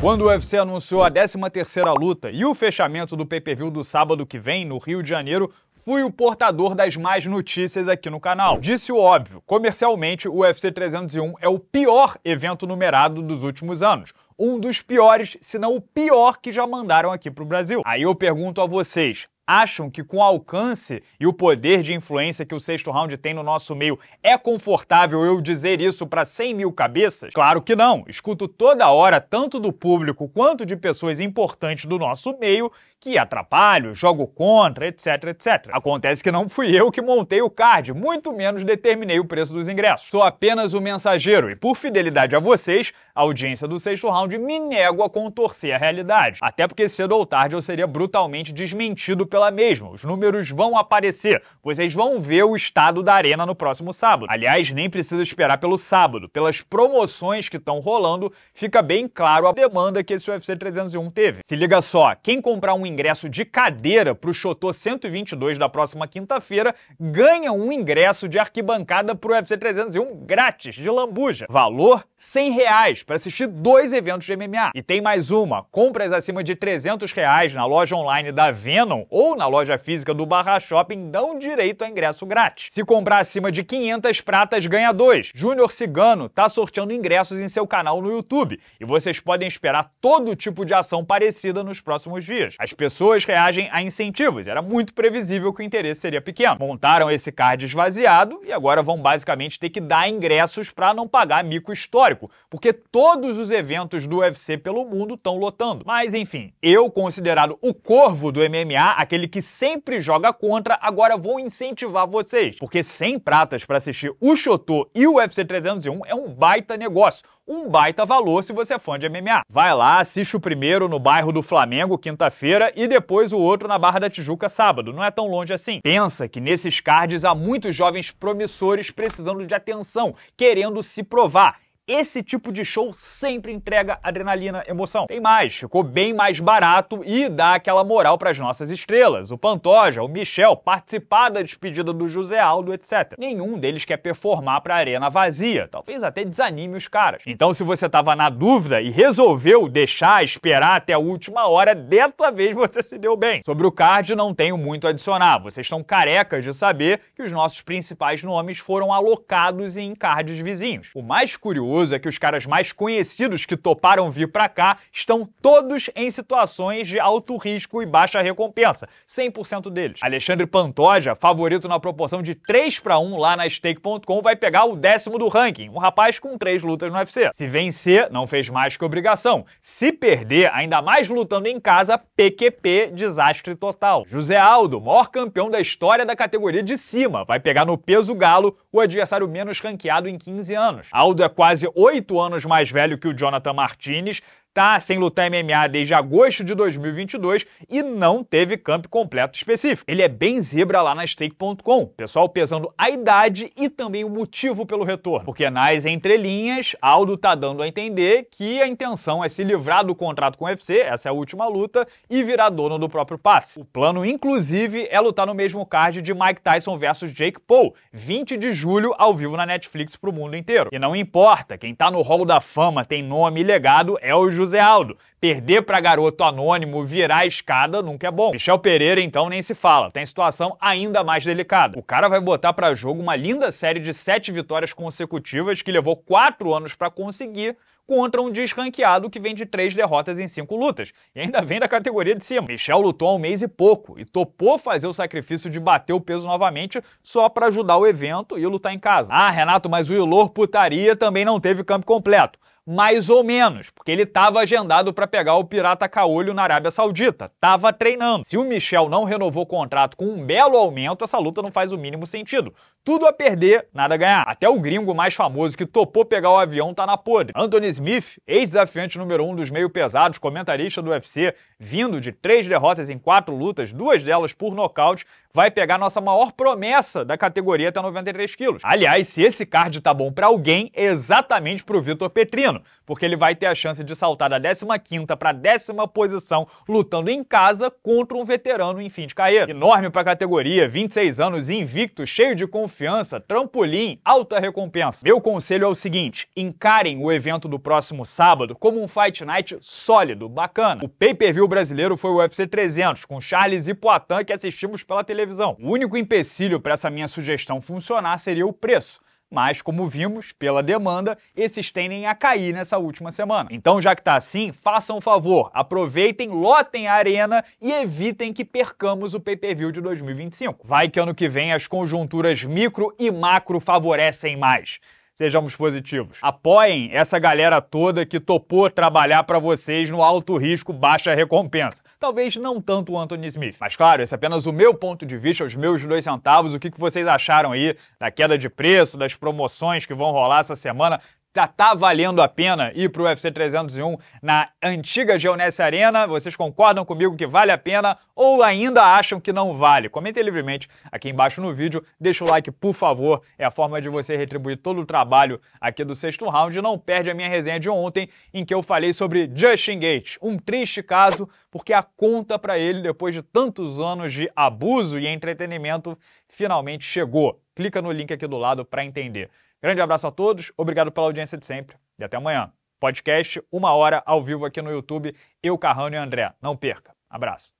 Quando o UFC anunciou a 13ª luta e o fechamento do pay-per-view do sábado que vem, no Rio de Janeiro, fui o portador das mais notícias aqui no canal. Disse o óbvio, comercialmente o UFC 301 é o pior evento numerado dos últimos anos. Um dos piores, se não o pior que já mandaram aqui pro Brasil. Aí eu pergunto a vocês, acham que com o alcance e o poder de influência que o sexto round tem no nosso meio, é confortável eu dizer isso para 100 mil cabeças? Claro que não. Escuto toda hora, tanto do público quanto de pessoas importantes do nosso meio, que atrapalho, jogo contra, etc, etc. Acontece que não fui eu que montei o card, muito menos determinei o preço dos ingressos. Sou apenas o mensageiro e, por fidelidade a vocês, a audiência do sexto round me nego a contorcer a realidade. Até porque cedo ou tarde eu seria brutalmente desmentido pelo pela mesma. Os números vão aparecer. Vocês vão ver o estado da arena no próximo sábado. Aliás, nem precisa esperar pelo sábado. Pelas promoções que estão rolando, fica bem claro a demanda que esse UFC 301 teve. Se liga só, quem comprar um ingresso de cadeira pro Chotô 122 da próxima quinta-feira ganha um ingresso de arquibancada pro UFC 301 grátis, de lambuja. Valor 100 reais para assistir dois eventos de MMA. E tem mais uma, compras acima de 300 reais na loja online da Venom ou ou na loja física do Barra Shopping dão direito a ingresso grátis. Se comprar acima de 500 pratas, ganha dois. Júnior Cigano está sorteando ingressos em seu canal no YouTube e vocês podem esperar todo tipo de ação parecida nos próximos dias. As pessoas reagem a incentivos, era muito previsível que o interesse seria pequeno. Montaram esse card esvaziado e agora vão basicamente ter que dar ingressos para não pagar mico histórico, porque todos os eventos do UFC pelo mundo estão lotando. Mas enfim, eu considerado o corvo do MMA, aquele aquele que sempre joga contra, agora vou incentivar vocês, porque 100 pratas para assistir o Xotô e o UFC 301 é um baita negócio um baita valor se você é fã de MMA. Vai lá, assiste o primeiro no bairro do Flamengo, quinta-feira, e depois o outro na Barra da Tijuca, sábado. Não é tão longe assim. Pensa que nesses cards há muitos jovens promissores precisando de atenção, querendo se provar. Esse tipo de show sempre entrega adrenalina, emoção. Tem mais, ficou bem mais barato e dá aquela moral para as nossas estrelas. O Pantoja, o Michel, participar da despedida do José Aldo, etc. Nenhum deles quer performar para arena vazia, talvez até desanime os caras. Então, se você tava na dúvida e resolveu deixar esperar até a última hora, dessa vez você se deu bem. Sobre o card, não tenho muito a adicionar. Vocês estão carecas de saber que os nossos principais nomes foram alocados em cards vizinhos. O mais curioso curioso é que os caras mais conhecidos que toparam vir para cá estão todos em situações de alto risco e baixa recompensa, 100% deles. Alexandre Pantoja, favorito na proporção de 3 para 1 lá na stake.com, vai pegar o décimo do ranking, um rapaz com 3 lutas no UFC. Se vencer, não fez mais que obrigação. Se perder, ainda mais lutando em casa, PQP, desastre total. José Aldo, maior campeão da história da categoria de cima, vai pegar no peso galo o adversário menos ranqueado em 15 anos. Aldo é quase oito anos mais velho que o Jonathan Martinez, tá sem lutar MMA desde agosto de 2022 e não teve camp completo específico. Ele é bem zebra lá na stake.com, pessoal pesando a idade e também o motivo pelo retorno. Porque nas entrelinhas, Aldo tá dando a entender que a intenção é se livrar do contrato com o UFC, essa é a última luta, e virar dono do próprio passe. O plano, inclusive, é lutar no mesmo card de Mike Tyson versus Jake Paul, 20 de julho, ao vivo na Netflix pro mundo inteiro. E não importa, quem tá no hall da fama, tem nome e legado, é o José Zé Aldo. Perder para garoto anônimo, virar a escada nunca é bom. Michel Pereira, então, nem se fala. Tem situação ainda mais delicada. O cara vai botar para jogo uma linda série de sete vitórias consecutivas que levou quatro anos para conseguir contra um desranqueado que vem de três derrotas em cinco lutas. E ainda vem da categoria de cima. Michel lutou há um mês e pouco e topou fazer o sacrifício de bater o peso novamente só para ajudar o evento e lutar em casa. Ah, Renato, mas o Ilor Putaria também não teve campo completo mais ou menos, porque ele estava agendado para pegar o Pirata Caolho na Arábia Saudita, estava treinando. Se o Michel não renovou o contrato com um belo aumento, essa luta não faz o mínimo sentido. Tudo a perder, nada a ganhar. Até o gringo mais famoso que topou pegar o avião tá na podre. Anthony Smith, ex-desafiante número um dos meio pesados, comentarista do UFC, vindo de três derrotas em quatro lutas, duas delas por nocaute, vai pegar a nossa maior promessa da categoria até 93 quilos. Aliás, se esse card tá bom para alguém, é exatamente pro Vitor Petrino, porque ele vai ter a chance de saltar da 15ª para décima posição, lutando em casa contra um veterano em fim de carreira. Enorme pra categoria, 26 anos, invicto, cheio de confiança, trampolim, alta recompensa. Meu conselho é o seguinte, encarem o evento do próximo sábado como um Fight Night sólido, bacana. O pay-per-view brasileiro foi o UFC 300, com Charles e Poitin que assistimos pela televisão televisão. O único empecilho para essa minha sugestão funcionar seria o preço. Mas, como vimos, pela demanda, esses tendem a cair nessa última semana. Então, já que tá assim, façam o um favor, aproveitem, lotem a arena e evitem que percamos o pay-per-view de 2025. Vai que ano que vem as conjunturas micro e macro favorecem mais. Sejamos positivos. Apoiem essa galera toda que topou trabalhar para vocês no alto risco, baixa recompensa. Talvez não tanto o Anthony Smith. Mas claro, esse é apenas o meu ponto de vista, os meus dois centavos. O que vocês acharam aí da queda de preço, das promoções que vão rolar essa semana? já tá valendo a pena ir para o UFC 301 na antiga Geonesse Arena? Vocês concordam comigo que vale a pena ou ainda acham que não vale? Comentem livremente aqui embaixo no vídeo, deixa o like, por favor, é a forma de você retribuir todo o trabalho aqui do sexto round. Não perde a minha resenha de ontem, em que eu falei sobre Justin Gates, um triste caso, porque a conta para ele, depois de tantos anos de abuso e entretenimento, finalmente chegou. Clica no link aqui do lado para entender. Grande abraço a todos, obrigado pela audiência de sempre e até amanhã. Podcast, uma hora ao vivo aqui no YouTube, eu, Carrano e André. Não perca. Abraço.